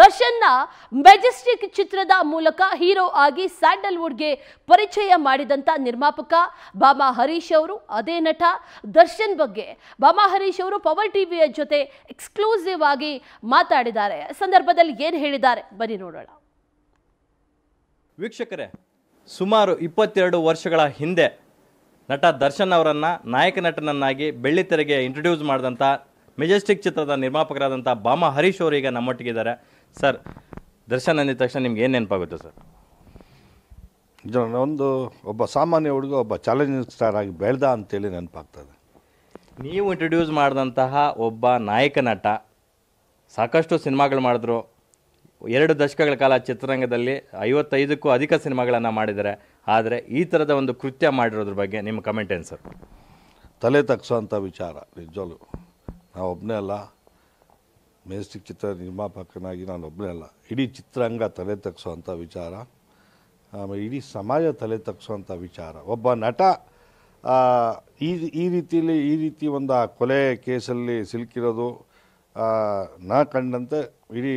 ದರ್ಶನ್ನ Majestic ಚಿತ್ರದ ಮೂಲಕ hero ಆಗಿ ಸ್ಯಾಂಡಲ್ವುಡ್ಗೆ ಪರಿಚಯ ಮಾಡಿದಂಥ ನಿರ್ಮಾಪಕ ಬಾಮಾ ಹರೀಶ್ ಅವರು ಅದೇ ನಟ ದರ್ಶನ್ ಬಗ್ಗೆ ಬಾಮಾ ಹರೀಶ್ ಅವರು ಪವರ್ ಟಿವಿಯ ಜೊತೆ ಎಕ್ಸ್ಕ್ಲೂಸಿವ್ ಆಗಿ ಮಾತಾಡಿದ್ದಾರೆ ಸಂದರ್ಭದಲ್ಲಿ ಏನು ಹೇಳಿದ್ದಾರೆ ಬನ್ನಿ ನೋಡೋಣ ವೀಕ್ಷಕರೇ ಸುಮಾರು ಇಪ್ಪತ್ತೆರಡು ವರ್ಷಗಳ ಹಿಂದೆ ನಟ ದರ್ಶನ್ ಅವರನ್ನು ನಾಯಕ ನಟನನ್ನಾಗಿ ಬೆಳ್ಳಿತೆರೆಗೆ ಇಂಟ್ರೊಡ್ಯೂಸ್ ಮಾಡಿದಂಥ ಮೆಜೆಸ್ಟಿಕ್ ಚಿತ್ರದ ನಿರ್ಮಾಪಕರಾದಂಥ ಬಾಮಾ ಹರೀಶ್ ಅವರು ಈಗ ನಮ್ಮೊಟ್ಟಿಗಿದ್ದಾರೆ ಸರ್ ದರ್ಶನ ಅಂದಿದ ತಕ್ಷಣ ನಿಮ್ಗೆ ಏನು ನೆನಪಾಗುತ್ತೆ ಸರ್ ಒಂದು ಒಬ್ಬ ಸಾಮಾನ್ಯ ಹುಡುಗ ಒಬ್ಬ ಚಾಲೆಂಜಿಂಗ್ ಸ್ಟಾರ್ ಆಗಿ ಬೆಳೆದ ಅಂತೇಳಿ ನೆನಪಾಗ್ತದೆ ನೀವು ಇಂಟ್ರೊಡ್ಯೂಸ್ ಮಾಡಿದಂತಹ ಒಬ್ಬ ನಾಯಕ ನಟ ಸಾಕಷ್ಟು ಸಿನಿಮಾಗಳು ಮಾಡಿದ್ರು ಎರಡು ದಶಕಗಳ ಕಾಲ ಚಿತ್ರರಂಗದಲ್ಲಿ ಐವತ್ತೈದಕ್ಕೂ ಅಧಿಕ ಸಿನಿಮಾಗಳನ್ನು ಮಾಡಿದ್ದಾರೆ ಆದರೆ ಈ ಥರದ ಒಂದು ಕೃತ್ಯ ಮಾಡಿರೋದ್ರ ಬಗ್ಗೆ ನಿಮ್ಮ ಕಮೆಂಟ್ ಏನು ಸರ್ ತಲೆ ಅಂಥ ವಿಚಾರ ನಿಜವಾಗ್ಲು ನಾವು ಒಬ್ಬನೇ ಅಲ್ಲ ಮೇಸ್ಟಿಕ್ ಚಿತ್ರ ನಿರ್ಮಾಪಕನಾಗಿ ನಾನು ಒಬ್ಬನೇ ಅಲ್ಲ ಇಡೀ ಚಿತ್ರರಂಗ ತಲೆ ತಗ್ಸೋವಂಥ ವಿಚಾರ ಆಮೇಲೆ ಇಡೀ ಸಮಾಜ ತಲೆ ತಗ್ಸೋವಂಥ ವಿಚಾರ ಒಬ್ಬ ನಟ ಈ ಈ ರೀತಿಯಲ್ಲಿ ಈ ರೀತಿ ಒಂದು ಆ ಕೊಲೆ ಕೇಸಲ್ಲಿ ಸಿಲುಕಿರೋದು ನಾ ಕಂಡಂತೆ ಇಡೀ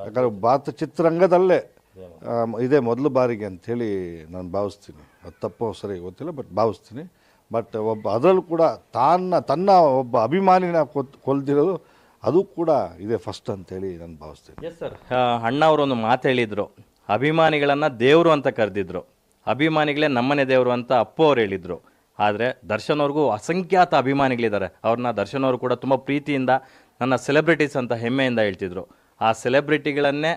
ಯಾಕಂದರೆ ಭಾರತ ಚಿತ್ರರಂಗದಲ್ಲೇ ಇದೇ ಮೊದಲು ಬಾರಿಗೆ ಅಂಥೇಳಿ ನಾನು ಭಾವಿಸ್ತೀನಿ ಅದು ತಪ್ಪು ಸರಿ ಗೊತ್ತಿಲ್ಲ ಬಟ್ ಭಾವಿಸ್ತೀನಿ ಬಟ್ ಒಬ್ಬ ಅದರಲ್ಲೂ ಕೂಡ ತನ್ನ ತನ್ನ ಒಬ್ಬ ಅಭಿಮಾನಿನ ಕೊತ್ ಕೊಲ್ದಿರೋದು ಅದು ಕೂಡ ಇದೆ ಫಸ್ಟ್ ಅಂತೇಳಿ ನಾನು ಭಾವಿಸ್ತೇನೆ ಎಸ್ ಸರ್ ಅಣ್ಣ ಅವರು ಒಂದು ಮಾತು ಹೇಳಿದರು ಅಭಿಮಾನಿಗಳನ್ನು ದೇವರು ಅಂತ ಕರೆದಿದ್ರು ಅಭಿಮಾನಿಗಳೇ ನಮ್ಮನೆ ದೇವರು ಅಂತ ಅಪ್ಪು ಅವ್ರು ಹೇಳಿದರು ಆದರೆ ದರ್ಶನ್ ಅವ್ರಿಗೂ ಅಸಂಖ್ಯಾತ ಅಭಿಮಾನಿಗಳಿದ್ದಾರೆ ಅವ್ರನ್ನ ದರ್ಶನ್ ಅವರು ಕೂಡ ತುಂಬ ಪ್ರೀತಿಯಿಂದ ನನ್ನ ಸೆಲೆಬ್ರಿಟೀಸ್ ಅಂತ ಹೆಮ್ಮೆಯಿಂದ ಹೇಳ್ತಿದ್ರು ಆ ಸೆಲೆಬ್ರಿಟಿಗಳನ್ನೇ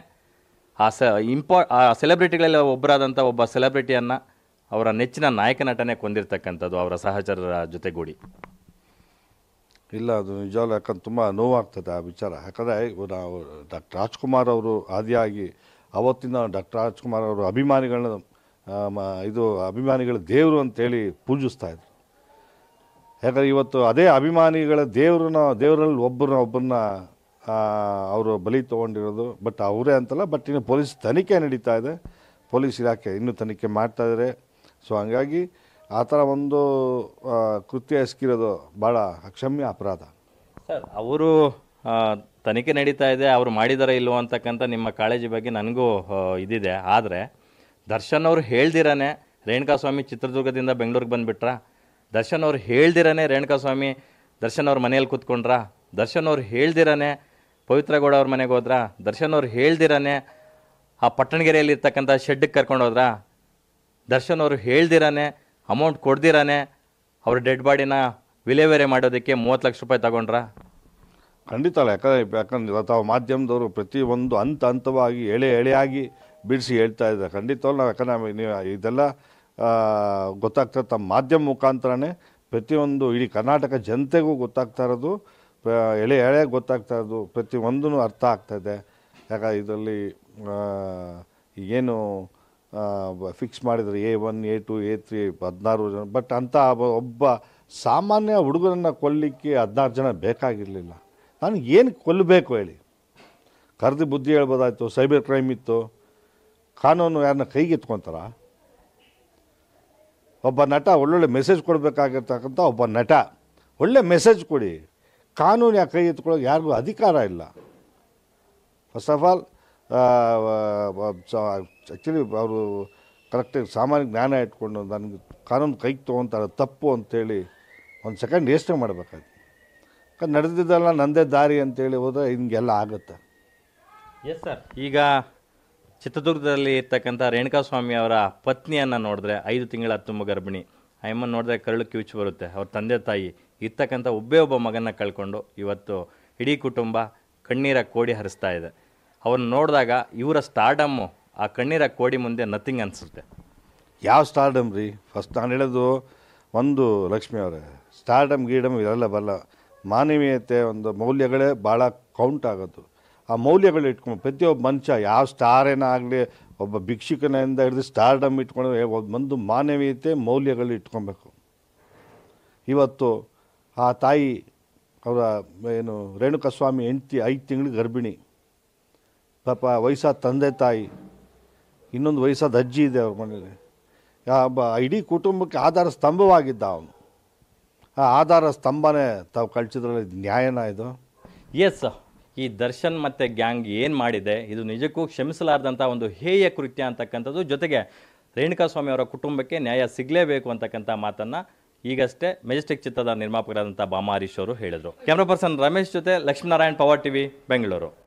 ಆ ಸ ಇಂಪಾ ಆ ಸೆಲೆಬ್ರಿಟಿಗಳಲ್ಲಿ ಒಬ್ಬರಾದಂಥ ಒಬ್ಬ ಸೆಲೆಬ್ರಿಟಿಯನ್ನು ಅವರ ನೆಚ್ಚಿನ ನಾಯಕ ನಟನೆ ಕೊಂದಿರ್ತಕ್ಕಂಥದ್ದು ಅವರ ಸಹಚರರ ಜೊತೆಗೂಡಿ ಇಲ್ಲ ಅದು ನಿಜವಾಗ್ಲೂ ಯಾಕಂದ್ರೆ ತುಂಬ ನೋವಾಗ್ತದೆ ಆ ವಿಚಾರ ಯಾಕಂದರೆ ನಾವು ಡಾಕ್ಟರ್ ರಾಜ್ಕುಮಾರ್ ಅವರು ಆದಿಯಾಗಿ ಅವತ್ತಿನ ಡಾಕ್ಟರ್ ರಾಜ್ಕುಮಾರ್ ಅವರು ಅಭಿಮಾನಿಗಳನ್ನ ಇದು ಅಭಿಮಾನಿಗಳ ದೇವರು ಅಂತೇಳಿ ಪೂಜಿಸ್ತಾ ಇದ್ರು ಯಾಕಂದರೆ ಇವತ್ತು ಅದೇ ಅಭಿಮಾನಿಗಳ ದೇವ್ರನ್ನ ದೇವರಲ್ಲಿ ಒಬ್ಬರನ್ನ ಒಬ್ಬರನ್ನ ಅವರು ಬಲಿ ತೊಗೊಂಡಿರೋದು ಬಟ್ ಅವರೇ ಅಂತಲ್ಲ ಬಟ್ ಇನ್ನು ಪೊಲೀಸ್ ತನಿಖೆ ನಡೀತಾ ಇದೆ ಪೊಲೀಸ್ ಇಲಾಖೆ ಇನ್ನೂ ತನಿಖೆ ಮಾಡ್ತಾ ಸೊ ಹಾಗಾಗಿ ಆ ಥರ ಒಂದು ಕೃತ್ಯ ಎಸಗಿರೋದು ಭಾಳ ಅಕ್ಷಮ್ಯ ಅಪರಾಧ ಸರ್ ಅವರು ತನಿಖೆ ನಡೀತಾ ಇದೆ ಅವರು ಮಾಡಿದಾರ ಇಲ್ವೋ ಅಂತಕ್ಕಂಥ ನಿಮ್ಮ ಕಾಳಜಿ ಬಗ್ಗೆ ನನಗೂ ಇದಿದೆ ಆದರೆ ದರ್ಶನ್ ಅವರು ಹೇಳ್ದಿರಾನೆ ಸ್ವಾಮಿ ಚಿತ್ರದುರ್ಗದಿಂದ ಬೆಂಗಳೂರಿಗೆ ಬಂದುಬಿಟ್ರಾ ದರ್ಶನ್ ಅವ್ರು ಹೇಳ್ದಿರಾನೆ ಸ್ವಾಮಿ ದರ್ಶನ್ ಅವ್ರ ಮನೇಲಿ ಕೂತ್ಕೊಂಡ್ರಾ ದರ್ಶನ್ ಅವ್ರು ಹೇಳ್ದಿರಾನೆ ಗೌಡ ಅವ್ರ ಮನೆಗೆ ಹೋದ್ರ ದರ್ಶನ್ ಅವ್ರು ಹೇಳ್ದಿರಾನೆ ಆ ಪಟ್ಟಣಗೆರೆಯಲ್ಲಿರ್ತಕ್ಕಂಥ ಇರ್ತಕ್ಕಂಥ ಶೆಡ್ಗೆ ಕರ್ಕೊಂಡು ಹೋದ್ರ ದರ್ಶನ್ ಅವರು ಹೇಳ್ದಿರಾನೆ ಅಮೌಂಟ್ ಕೊಡ್ದಿರಾನೆ ಅವ್ರ ಡೆಡ್ ಬಾಡಿನ ವಿಲೇವೇರೆ ಮಾಡೋದಕ್ಕೆ ಮೂವತ್ತು ಲಕ್ಷ ರೂಪಾಯಿ ತಗೊಂಡ್ರಾ ಖಂಡಿತ ಅಲ್ಲ ಯಾಕಂದರೆ ಯಾಕಂದ್ರೆ ಇವತ್ತು ಅವ್ರ ಮಾಧ್ಯಮದವರು ಪ್ರತಿಯೊಂದು ಹಂತ ಹಂತವಾಗಿ ಎಳೆ ಎಳೆಯಾಗಿ ಬಿಡಿಸಿ ಹೇಳ್ತಾ ಇದ್ದಾರೆ ಖಂಡಿತವಲ್ಲ ನಾವು ಯಾಕಂದ್ರೆ ನೀವು ಇದೆಲ್ಲ ಗೊತ್ತಾಗ್ತಾ ತಮ್ಮ ಮಾಧ್ಯಮ ಮುಖಾಂತರನೇ ಪ್ರತಿಯೊಂದು ಇಡೀ ಕರ್ನಾಟಕ ಜನತೆಗೂ ಗೊತ್ತಾಗ್ತಾ ಇರೋದು ಎಳೆ ಎಳೆ ಗೊತ್ತಾಗ್ತಾ ಇರೋದು ಪ್ರತಿಯೊಂದೂ ಅರ್ಥ ಆಗ್ತಾಯಿದೆ ಯಾಕಂದ್ರೆ ಇದರಲ್ಲಿ ಏನು ಫಿಕ್ಸ್ ಮಾಡಿದರು A one A two A three ಹದಿನಾರು ಜನ ಬಟ್ ಅಂತ ಒಬ್ಬ ಸಾಮಾನ್ಯ ಹುಡುಗರನ್ನು ಕೊಲ್ಲಿಕ್ಕೆ ಹದಿನಾರು ಜನ ಬೇಕಾಗಿರಲಿಲ್ಲ ನಾನು ಏನು ಕೊಲ್ಲಬೇಕು ಹೇಳಿ ಕರೆದು ಬುದ್ಧಿ ಹೇಳ್ಬೋದಾಯಿತು ಸೈಬರ್ ಕ್ರೈಮ್ ಇತ್ತು ಕಾನೂನು ಯಾರನ್ನ ಕೈಗೆ ಒಬ್ಬ ನಟ ಒಳ್ಳೊಳ್ಳೆ ಮೆಸೇಜ್ ಕೊಡಬೇಕಾಗಿರ್ತಕ್ಕಂಥ ಒಬ್ಬ ನಟ ಒಳ್ಳೆ ಮೆಸೇಜ್ ಕೊಡಿ ಕಾನೂನು ಯಾಕೆ ಕೈ ಎತ್ಕೊಳ್ಳೋಕೆ ಯಾರಿಗೂ ಅಧಿಕಾರ ಇಲ್ಲ ಫಸ್ಟ್ ಆಫ್ ಆಲ್ ಆ್ಯಕ್ಚುಲಿ ಅವರು ಕರೆಕ್ಟಾಗಿ ಸಾಮಾನ್ಯ ಜ್ಞಾನ ಇಟ್ಕೊಂಡು ನನಗೆ ಕಾನೂನು ಕೈಗೆ ತೊಗೊಂತಾರೆ ತಪ್ಪು ಅಂತೇಳಿ ಒಂದು ಸೆಕೆಂಡ್ ಯೋಚನೆ ಮಾಡಬೇಕಾಗಿ ನಡೆದಿದ್ದಲ್ಲ ನನ್ನದೇ ದಾರಿ ಅಂತೇಳಿ ಹೋದ್ರೆ ಹಿಂಗೆಲ್ಲ ಆಗುತ್ತೆ ಎಸ್ ಸರ್ ಈಗ ಚಿತ್ರದುರ್ಗದಲ್ಲಿ ಇರ್ತಕ್ಕಂಥ ಸ್ವಾಮಿ ಅವರ ಪತ್ನಿಯನ್ನು ನೋಡಿದ್ರೆ ಐದು ತಿಂಗಳ ತುಂಬ ಗರ್ಭಿಣಿ ಅಯ್ಯಮ್ಮನ ನೋಡಿದ್ರೆ ಕರಳು ಕಿವಿಚು ಬರುತ್ತೆ ಅವ್ರ ತಂದೆ ತಾಯಿ ಇರ್ತಕ್ಕಂಥ ಒಬ್ಬೇ ಒಬ್ಬ ಮಗನ ಕಳ್ಕೊಂಡು ಇವತ್ತು ಇಡೀ ಕುಟುಂಬ ಕಣ್ಣೀರ ಕೋಡಿ ಹರಿಸ್ತಾ ಇದೆ ಅವನ್ನ ನೋಡಿದಾಗ ಇವರ ಸ್ಟಾರ್ಡಮ್ಮು ಆ ಕಣ್ಣೀರ ಕೋಡಿ ಮುಂದೆ ನಥಿಂಗ್ ಅನಿಸುತ್ತೆ ಯಾವ ಸ್ಟಾರ್ಡಮ್ ರೀ ಫಸ್ಟ್ ನಾನು ಹೇಳೋದು ಒಂದು ಲಕ್ಷ್ಮಿ ಅವರೇ ಸ್ಟಾರ್ಡಮ್ ಗೀಡಮ್ ಇದೆಲ್ಲ ಬಲ್ಲ ಮಾನವೀಯತೆ ಒಂದು ಮೌಲ್ಯಗಳೇ ಭಾಳ ಕೌಂಟ್ ಆಗೋದು ಆ ಮೌಲ್ಯಗಳು ಇಟ್ಕೊಂಡು ಪ್ರತಿಯೊಬ್ಬ ಮನುಷ್ಯ ಯಾವ ಸ್ಟಾರ್ ಏನಾಗಲಿ ಒಬ್ಬ ಭಿಕ್ಷುಕನಿಂದ ಹಿಡಿದು ಸ್ಟಾರ್ಡಮ್ ಇಟ್ಕೊಂಡು ಒಂದು ಮಾನವೀಯತೆ ಮೌಲ್ಯಗಳು ಇಟ್ಕೊಬೇಕು ಇವತ್ತು ಆ ತಾಯಿ ಅವರ ಏನು ರೇಣುಕಾಸ್ವಾಮಿ ಹೆಂಡ್ತಿ ಐದು ತಿಂಗಳು ಗರ್ಭಿಣಿ ಪಾಪ ವಯಸ್ಸಾದ ತಂದೆ ತಾಯಿ ಇನ್ನೊಂದು ವಯಸ್ಸಾದ ಅಜ್ಜಿ ಇದೆ ಅವ್ರ ಮನೇಲಿ ಯಾವ ಇಡೀ ಕುಟುಂಬಕ್ಕೆ ಆಧಾರ ಸ್ತಂಭವಾಗಿದ್ದ ಅವನು ಆ ಆಧಾರ ಸ್ತಂಭನೇ ತಾವು ಕಳಿಸಿದ್ರಲ್ಲಿ ನ್ಯಾಯನ ಇದು ಎಸ್ ಈ ದರ್ಶನ್ ಮತ್ತು ಗ್ಯಾಂಗ್ ಏನು ಮಾಡಿದೆ ಇದು ನಿಜಕ್ಕೂ ಕ್ಷಮಿಸಲಾರ್ದಂಥ ಒಂದು ಹೇಯ ಕೃತ್ಯ ಅಂತಕ್ಕಂಥದ್ದು ಜೊತೆಗೆ ಸ್ವಾಮಿ ಅವರ ಕುಟುಂಬಕ್ಕೆ ನ್ಯಾಯ ಸಿಗಲೇಬೇಕು ಅಂತಕ್ಕಂಥ ಮಾತನ್ನು ಈಗಷ್ಟೇ ಮೆಜೆಸ್ಟಿಕ್ ಚಿತ್ರದ ನಿರ್ಮಾಪಕರಾದಂಥ ಬಾಮಾರೀಶ್ ಅವರು ಹೇಳಿದರು ಕ್ಯಾಮ್ರಾ ಪರ್ಸನ್ ರಮೇಶ್ ಜೊತೆ ಲಕ್ಷ್ಮೀನಾರಾಯಣ್ ಪವರ್ ಟಿವಿ ಬೆಂಗಳೂರು